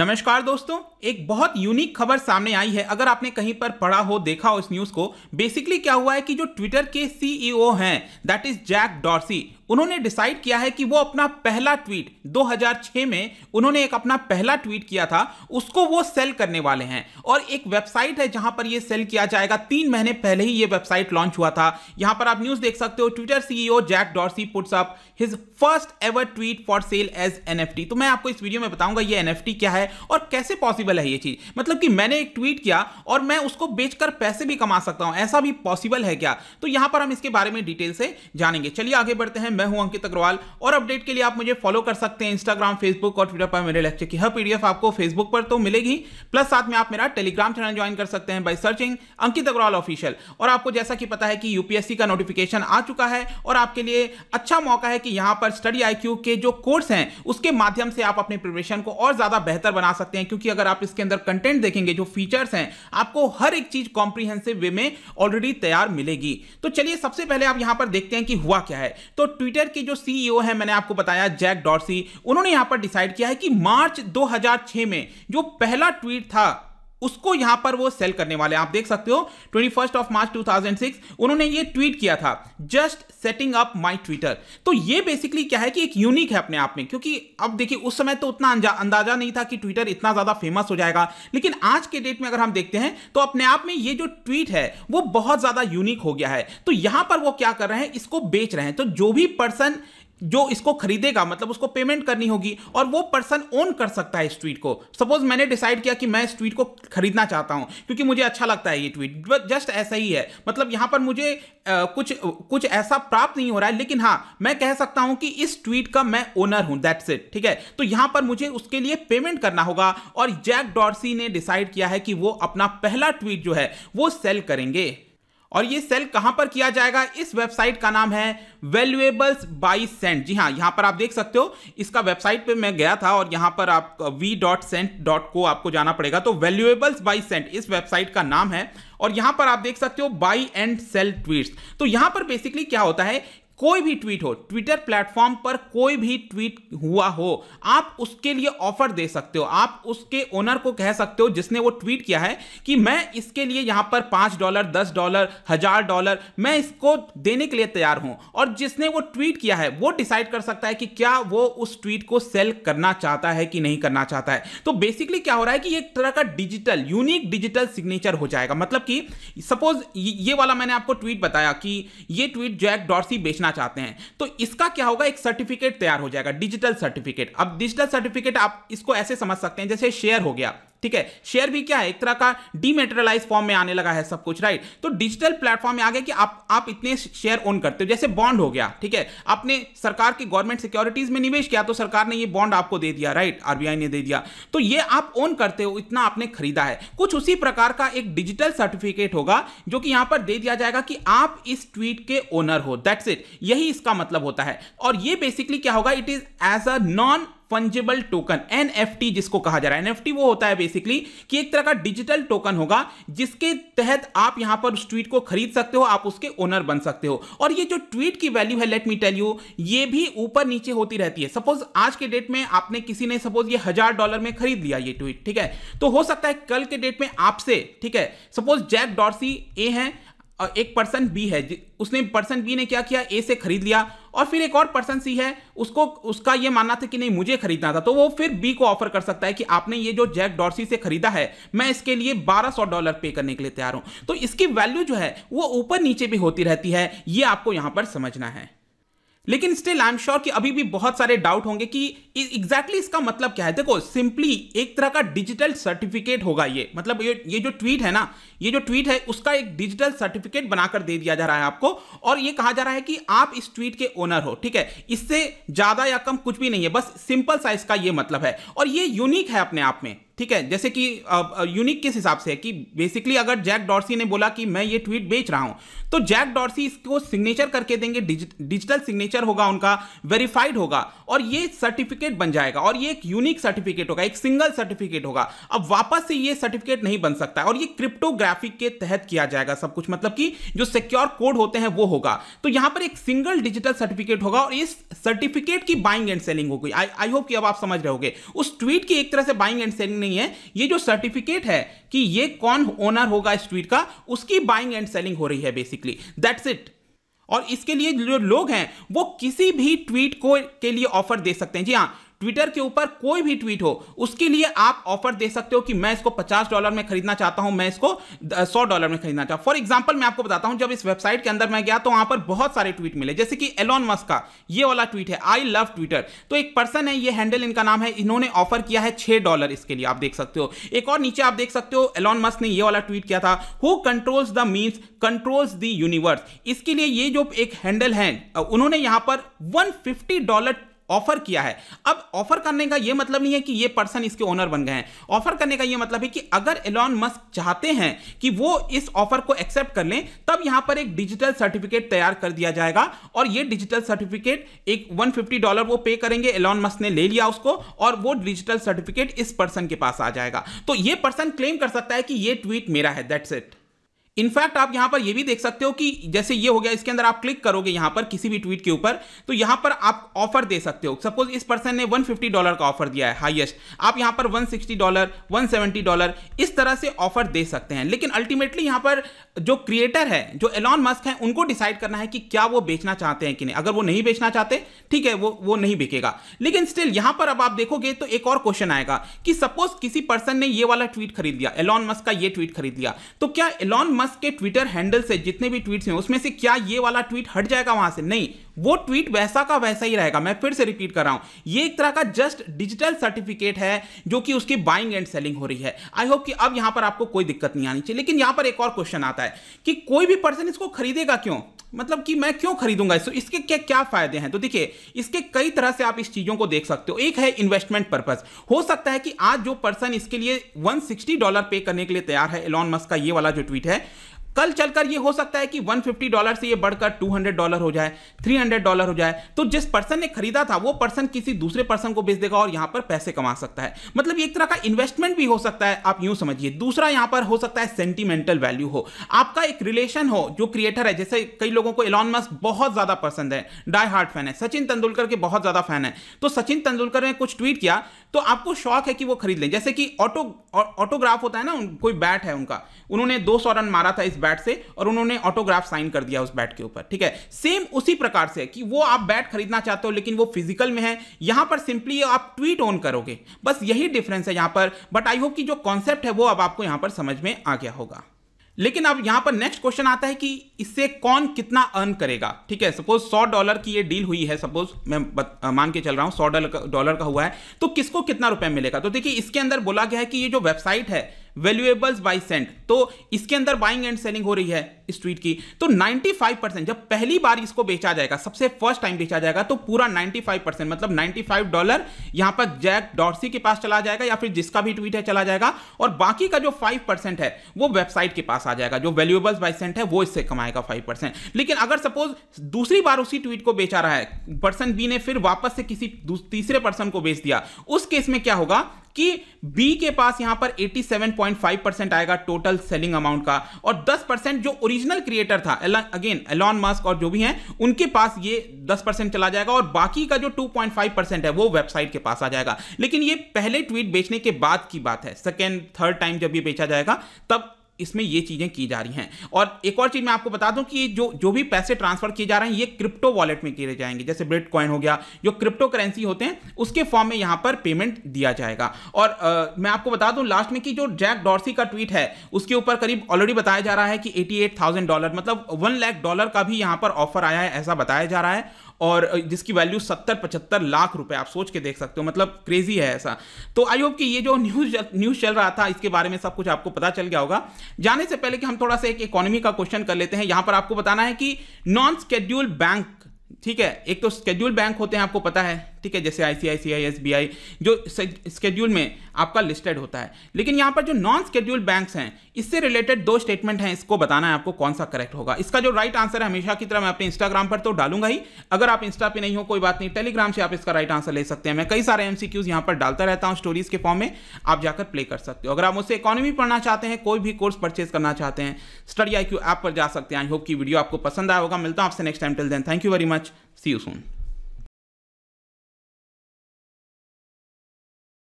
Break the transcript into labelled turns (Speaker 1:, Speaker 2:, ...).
Speaker 1: नमस्कार दोस्तों एक बहुत यूनिक खबर सामने आई है अगर आपने कहीं पर पढ़ा हो देखा हो इस न्यूज़ को बेसिकली क्या हुआ है कि जो ट्विटर के सीईओ e हैं दैट इज जैक डॉर्सी उन्होंने डिसाइड किया है कि वो अपना पहला ट्वीट 2006 में उन्होंने एक अपना पहला ट्वीट किया था उसको वो सेल करने वाले हैं और एक वेबसाइट है जहां पर ये सेल किया जाएगा तीन महीने पहले ही ये वेबसाइट लॉन्च हुआ था यहां पर आप न्यूज देख सकते हो Twitter CEO Jack Dorsey puts up his first ever tweet for sale as an तो मैं आपको इस वीडियो में बताऊंगा ये एन क्या है और कैसे पॉसिबल है ये चीज मतलब कि मैंने एक ट्वीट किया और मैं उसको बेचकर पैसे भी कमा सकता हूं ऐसा भी पॉसिबल है क्या तो यहां पर हम इसके बारे में डिटेल से जानेंगे चलिए आगे बढ़ते हैं मैं हूं अंकित अग्रवाल और अपडेट के लिए आप मुझे फॉलो कर सकते हैं इंस्टाग्राम फेसबुक और ट्विटर पर मेरे लेक्चर की हर पीडीएफ आपको फेसबुक पर तो मिलेगी प्लस साथ में आप मेरा टेलीग्राम चैनल ज्वाइन कर सकते हैं by searching Ankit Agarwal official और आपको जैसा कि पता है कि यूपीएससी का नोटिफिकेशन आ चुका है और आपके लिए अच्छा मौका है कि यहाँ पर स्टडी आई के जो कोर्स हैं उसके माध्यम से आप अपने प्रिपरेशन को और ज्यादा बेहतर बना सकते हैं क्योंकि अगर आप इसके अंदर कंटेंट देखेंगे जो फीचर्स हैं आपको हर एक चीज कॉम्प्रीहेंसिव वे में ऑलरेडी तैयार मिलेगी तो चलिए सबसे पहले आप यहां पर देखते हैं कि हुआ क्या है तो ट्वीट ट्विटर के जो सीईओ e है मैंने आपको बताया जैक डॉर्सी उन्होंने यहां पर डिसाइड किया है कि मार्च 2006 में जो पहला ट्वीट था उसको यहां पर वो सेल करने वाले आप देख सकते हो ट्वेंटी फर्स्ट ऑफ मार्च 2006 उन्होंने ये ट्वीट किया था just setting up my Twitter तो ये बेसिकली क्या है कि एक यूनिक है अपने आप में क्योंकि अब देखिए उस समय तो उतना अंदाजा नहीं था कि ट्विटर इतना ज्यादा फेमस हो जाएगा लेकिन आज के डेट में अगर हम देखते हैं तो अपने आप में ये जो ट्वीट है वो बहुत ज्यादा यूनिक हो गया है तो यहां पर वो क्या कर रहे हैं इसको बेच रहे हैं तो जो भी पर्सन जो इसको खरीदेगा मतलब उसको पेमेंट करनी होगी और वो पर्सन ओन कर सकता है इस ट्वीट को सपोज मैंने डिसाइड किया कि मैं इस ट्वीट को खरीदना चाहता हूं क्योंकि मुझे अच्छा लगता है ये ट्वीट जस्ट ऐसा ही है मतलब यहां पर मुझे आ, कुछ कुछ ऐसा प्राप्त नहीं हो रहा है लेकिन हाँ मैं कह सकता हूं कि इस ट्वीट का मैं ओनर हूं दैट्स इट ठीक है तो यहां पर मुझे उसके लिए पेमेंट करना होगा और जैक डॉर्सी ने डिसाइड किया है कि वो अपना पहला ट्वीट जो है वो सेल करेंगे और ये सेल कहां पर किया जाएगा इस वेबसाइट का नाम है वेल्युएबल्स बाई सेंट जी हाँ यहां पर आप देख सकते हो इसका वेबसाइट पे मैं गया था और यहां पर आप वी डॉट सेंट डॉट को आपको जाना पड़ेगा तो वेल्युएबल्स बाई सेंट इस वेबसाइट का नाम है और यहां पर आप देख सकते हो बाई एंड सेल ट्वीट तो यहां पर बेसिकली क्या होता है कोई भी ट्वीट हो ट्विटर प्लेटफॉर्म पर कोई भी ट्वीट हुआ हो आप उसके लिए ऑफर दे सकते हो आप उसके ओनर को कह सकते हो जिसने वो ट्वीट किया है कि मैं इसके लिए यहां पर पांच डॉलर दस डॉलर हजार डॉलर मैं इसको देने के लिए तैयार हूं और जिसने वो ट्वीट किया है वो डिसाइड कर सकता है कि क्या वो उस ट्वीट को सेल करना चाहता है कि नहीं करना चाहता है तो बेसिकली क्या हो रहा है कि एक तरह का डिजिटल यूनिक डिजिटल सिग्नेचर हो जाएगा मतलब कि सपोज ये वाला मैंने आपको ट्वीट बताया कि ये ट्वीट जैक डॉर्सी बेचना सीखना चाहते हैं तो इसका क्या होगा एक सर्टिफिकेट तैयार हो जाएगा डिजिटल सर्टिफिकेट अब डिजिटल सर्टिफिकेट आप इसको ऐसे समझ सकते हैं जैसे शेयर हो गया ठीक है शेयर भी क्या है एक तरह का डीमेटेरियलाइज फॉर्म में आने लगा है सब कुछ राइट तो डिजिटल प्लेटफॉर्म में आ गया कि आप आप इतने शेयर ओन करते हो जैसे बॉन्ड हो गया ठीक है आपने सरकार की गवर्नमेंट सिक्योरिटीज में निवेश किया तो सरकार ने ये बॉन्ड आपको दे दिया राइट आरबीआई ने दे दिया तो ये आप ओन करते हो इतना आपने खरीदा है कुछ उसी प्रकार का एक डिजिटल सर्टिफिकेट होगा जो कि यहां पर दे दिया जाएगा कि आप इस ट्वीट के ओनर हो दैट्स इट यही इसका मतलब होता है और ये बेसिकली क्या होगा it is as a non fungible token an जिसको कहा जा रहा है एन वो होता है बेसिकली कि एक तरह का डिजिटल टोकन होगा जिसके तहत आप यहां पर उस ट्वीट को खरीद सकते हो आप उसके ओनर बन सकते हो और ये जो ट्वीट की वैल्यू है लेट मी टेल यू ये भी ऊपर नीचे होती रहती है सपोज आज के डेट में आपने किसी ने सपोज ये हजार डॉलर में खरीद लिया ये ट्वीट ठीक है तो हो सकता है कल के डेट में आपसे ठीक है सपोज जैक डॉर्सी ए हैं एक पर्सन बी है उसने पर्सन बी ने क्या किया ए से खरीद लिया और फिर एक और पर्सन सी है उसको उसका ये मानना था कि नहीं मुझे खरीदना था तो वो फिर बी को ऑफर कर सकता है कि आपने ये जो जैक डॉर्सी से खरीदा है मैं इसके लिए 1200 डॉलर पे करने के लिए तैयार हूं तो इसकी वैल्यू जो है वो ऊपर नीचे भी होती रहती है ये आपको यहां पर समझना है लेकिन स्टिल आई एम श्योर कि अभी भी बहुत सारे डाउट होंगे कि एग्जैक्टली e- इसका मतलब क्या है देखो सिंपली एक तरह का डिजिटल सर्टिफिकेट होगा ये मतलब ये ये जो ट्वीट है ना ये जो ट्वीट है उसका एक डिजिटल सर्टिफिकेट बनाकर दे दिया जा रहा है आपको और ये कहा जा रहा है कि आप इस ट्वीट के ओनर हो ठीक है इससे ज्यादा या कम कुछ भी नहीं है बस सिंपल साइज का ये मतलब है और ये यूनिक है अपने आप में ठीक है जैसे कि यूनिक किस हिसाब से है कि बेसिकली अगर जैक डॉर्सी ने बोला कि मैं ये ट्वीट बेच रहा हूं तो जैक डॉर्सी इसको सिग्नेचर करके देंगे डिजिटल सिग्नेचर होगा उनका वेरीफाइड होगा और ये सर्टिफिकेट बन जाएगा और ये एक यूनिक सर्टिफिकेट होगा एक सिंगल सर्टिफिकेट होगा अब वापस से ये सर्टिफिकेट नहीं बन सकता और ये क्रिप्टोग्राफिक के तहत किया जाएगा सब कुछ मतलब कि जो सिक्योर कोड होते हैं वो होगा तो यहां पर एक सिंगल डिजिटल सर्टिफिकेट होगा और इस सर्टिफिकेट की बाइंग एंड सेलिंग होगी आई होप कि अब आप समझ रहे हो उस ट्वीट की एक तरह से बाइंग एंड सेलिंग नहीं है ये जो सर्टिफिकेट है कि ये कौन ओनर होगा इस ट्वीट का उसकी बाइंग एंड सेलिंग हो रही है बेसिकली दैट्स इट और इसके लिए जो लोग हैं वो किसी भी ट्वीट को के लिए ऑफर दे सकते हैं जी हाँ ट्विटर के ऊपर कोई भी ट्वीट हो उसके लिए आप ऑफर दे सकते हो कि मैं इसको पचास डॉलर में खरीदना चाहता हूं मैं इसको सौ डॉलर में खरीदना चाहता हूं फॉर एग्जाम्पल मैं आपको बताता हूं जब इस वेबसाइट के अंदर मैं गया तो वहां पर बहुत सारे ट्वीट मिले जैसे कि एलॉन मस्क का ये वाला ट्वीट है आई लव ट्विटर तो एक पर्सन है ये हैंडल इनका नाम है इन्होंने ऑफर किया है छह डॉलर इसके लिए आप देख सकते हो एक और नीचे आप देख सकते हो एलॉन मस्क ने ये वाला ट्वीट किया था who controls the means controls the universe इसके लिए ये जो एक हैंडल है उन्होंने यहां पर 150 डॉलर ऑफर किया है अब ऑफर करने का यह मतलब नहीं है कि ये पर्सन इसके ओनर बन गए हैं ऑफर करने का यह मतलब है कि अगर एलॉन मस्क चाहते हैं कि वो इस ऑफर को एक्सेप्ट कर लें तब यहां पर एक डिजिटल सर्टिफिकेट तैयार कर दिया जाएगा और ये डिजिटल सर्टिफिकेट एक 150 डॉलर वो पे करेंगे एलॉन मस्क ने ले लिया उसको और वो डिजिटल सर्टिफिकेट इस पर्सन के पास आ जाएगा तो ये पर्सन क्लेम कर सकता है कि ये ट्वीट मेरा है दैट्स इट इनफैक्ट आप यहां पर यह भी देख सकते हो कि जैसे ये हो गया इसके अंदर आप क्लिक करोगे यहां पर किसी भी ट्वीट के ऊपर तो यहां पर आप ऑफर दे सकते हो सपोज इस पर्सन ने 150 डॉलर का ऑफर दिया है हाईएस्ट आप यहां पर 160 डॉलर 170 डॉलर इस तरह से ऑफर दे सकते हैं लेकिन अल्टीमेटली यहां पर जो क्रिएटर है जो एलॉन मस्क है उनको डिसाइड करना है कि क्या वो बेचना चाहते हैं कि नहीं अगर वो नहीं बेचना चाहते ठीक है वो वो नहीं बिकेगा लेकिन स्टिल यहां पर अब आप देखोगे तो एक और क्वेश्चन आएगा कि सपोज किसी पर्सन ने ये वाला ट्वीट खरीद लिया एलॉन मस्क का ये ट्वीट खरीद लिया तो क्या एलॉन मस्क मस्क के ट्विटर हैंडल से जितने भी ट्वीट्स हैं उसमें से क्या ये वाला ट्वीट हट जाएगा वहां से नहीं वो ट्वीट वैसा का वैसा ही रहेगा मैं फिर से रिपीट कर रहा हूं ये एक तरह का जस्ट डिजिटल सर्टिफिकेट है जो कि उसकी बाइंग एंड सेलिंग हो रही है आई होप कि अब यहां पर आपको कोई दिक्कत नहीं आनी चाहिए लेकिन यहां पर एक और क्वेश्चन आता है कि कोई भी पर्सन इसको खरीदेगा क्यों मतलब कि मैं क्यों खरीदूंगा इसको इसके क्या क्या फायदे हैं तो देखिए इसके कई तरह से आप इस चीज़ों को देख सकते हो एक है इन्वेस्टमेंट पर्पज हो सकता है कि आज जो पर्सन इसके लिए 160 डॉलर पे करने के लिए तैयार है एलॉन मस्क का ये वाला जो ट्वीट है कल चलकर ये हो सकता है कि 150 डॉलर से ये बढ़कर 200 डॉलर हो जाए 300 डॉलर हो जाए तो जिस पर्सन ने खरीदा था वो पर्सन किसी दूसरे पर्सन को बेच देगा और यहां पर पैसे कमा सकता है मतलब एक तरह का इन्वेस्टमेंट भी हो सकता है आप यूं समझिए दूसरा यहां पर हो सकता है सेंटीमेंटल वैल्यू हो आपका एक रिलेशन हो जो क्रिएटर है जैसे कई लोगों को एलॉन मस्क बहुत ज्यादा पसंद है डाई हार्ट फैन है सचिन तेंदुलकर के बहुत ज्यादा फैन है तो सचिन तेंदुलकर ने कुछ ट्वीट किया तो आपको शौक है कि वो खरीद लें जैसे कि ऑटो ऑटोग्राफ होता है ना कोई बैट है उनका उन्होंने दो रन मारा था इस बैट से और उन्होंने ऑटोग्राफ साइन कर दिया उस बैट के ऊपर ठीक है सेम उसी प्रकार से कि वो आप बैट खरीदना चाहते हो लेकिन वो फिजिकल में है यहां पर सिंपली आप ट्वीट ऑन करोगे बस यही डिफरेंस है यहां पर बट आई होप कि जो कॉन्सेप्ट है वो अब आपको यहां पर समझ में आ गया होगा लेकिन अब यहां पर नेक्स्ट क्वेश्चन आता है कि इससे कौन कितना अर्न करेगा ठीक है सपोज सौ डॉलर की ये डील हुई है सपोज मैं बत, आ, मान के चल रहा हूं सौ डॉलर का हुआ है तो किसको कितना रुपए मिलेगा तो देखिए इसके अंदर बोला गया है कि ये जो वेबसाइट है वैल्यूएबल्स बाई सेंट तो इसके अंदर बाइंग एंड सेलिंग हो रही है इस ट्वीट की तो 95 परसेंट जब पहली बार इसको बेचा जाएगा सबसे फर्स्ट टाइम बेचा जाएगा तो पूरा 95 परसेंट मतलब 95 डॉलर यहां पर जैक डॉर्सी के पास चला जाएगा या फिर जिसका भी ट्वीट है चला जाएगा और बाकी का जो 5 परसेंट है वो वेबसाइट के पास आ जाएगा जो वैल्यूएबल बाइसेंट है वो इससे कमाएगा फाइव लेकिन अगर सपोज दूसरी बार उसी ट्वीट को बेचा रहा है पर्सन बी ने फिर वापस से किसी तीसरे पर्सन को बेच दिया उस केस में क्या होगा कि बी के पास यहां पर 87.5 परसेंट आएगा टोटल सेलिंग अमाउंट का और 10 परसेंट जो ओरिजिन ओरिजिनल क्रिएटर था अगेन एलॉन मस्क और जो भी हैं उनके पास ये 10 परसेंट चला जाएगा और बाकी का जो 2.5 परसेंट है वो वेबसाइट के पास आ जाएगा लेकिन ये पहले ट्वीट बेचने के बाद की बात है सेकेंड थर्ड टाइम जब ये बेचा जाएगा तब इसमें ये चीज़ें की जा रही हैं और एक और चीज़ मैं आपको बता दूं कि जो जो भी पैसे ट्रांसफर किए जा रहे हैं ये क्रिप्टो वॉलेट में किए जाएंगे जैसे कॉइन हो गया जो क्रिप्टो करेंसी होते हैं उसके फॉर्म में यहाँ पर पेमेंट दिया जाएगा और आ, मैं आपको बता दूं लास्ट में कि जो जैक डॉर्सी का ट्वीट है उसके ऊपर करीब ऑलरेडी बताया जा रहा है कि एटी डॉलर मतलब वन लैख डॉलर का भी यहाँ पर ऑफर आया है ऐसा बताया जा रहा है और जिसकी वैल्यू सत्तर पचहत्तर लाख रुपए आप सोच के देख सकते हो मतलब क्रेजी है ऐसा तो आई होप कि ये जो न्यूज न्यूज चल रहा था इसके बारे में सब कुछ आपको पता चल गया होगा जाने से पहले कि हम थोड़ा सा एक इकोनॉमी का क्वेश्चन कर लेते हैं यहां पर आपको बताना है कि नॉन स्केड्यूल बैंक ठीक है एक तो स्केड्यूल बैंक होते हैं आपको पता है ठीक है जैसे आई सी आई सी आई एस बी आई जो स्केड्यूल में आपका लिस्टेड होता है लेकिन यहाँ पर जो नॉन स्केड्यूल बैंक्स हैं इससे रिलेटेड दो स्टेटमेंट हैं इसको बताना है आपको कौन सा करेक्ट होगा इसका जो राइट आंसर है हमेशा की तरह मैं अपने इंस्टाग्राम पर तो डालूंगा ही अगर आप इंस्टा पे नहीं हो कोई बात नहीं टेलीग्राम से आप इसका राइट आंसर ले सकते हैं मैं कई सारे एमसीक्यूज यहाँ पर डालता रहता हूँ स्टोरीज के फॉर्म में आप जाकर प्ले कर सकते हो अगर आप मुझसे इकोनॉमी पढ़ना चाहते हैं कोई भी कोर्स परचेज करना चाहते हैं स्टडी आई क्यू ऐप पर जा सकते हैं आई होप की वीडियो आपको पसंद आया होगा मिलता हूँ आपसे next time till then thank you very much see you soon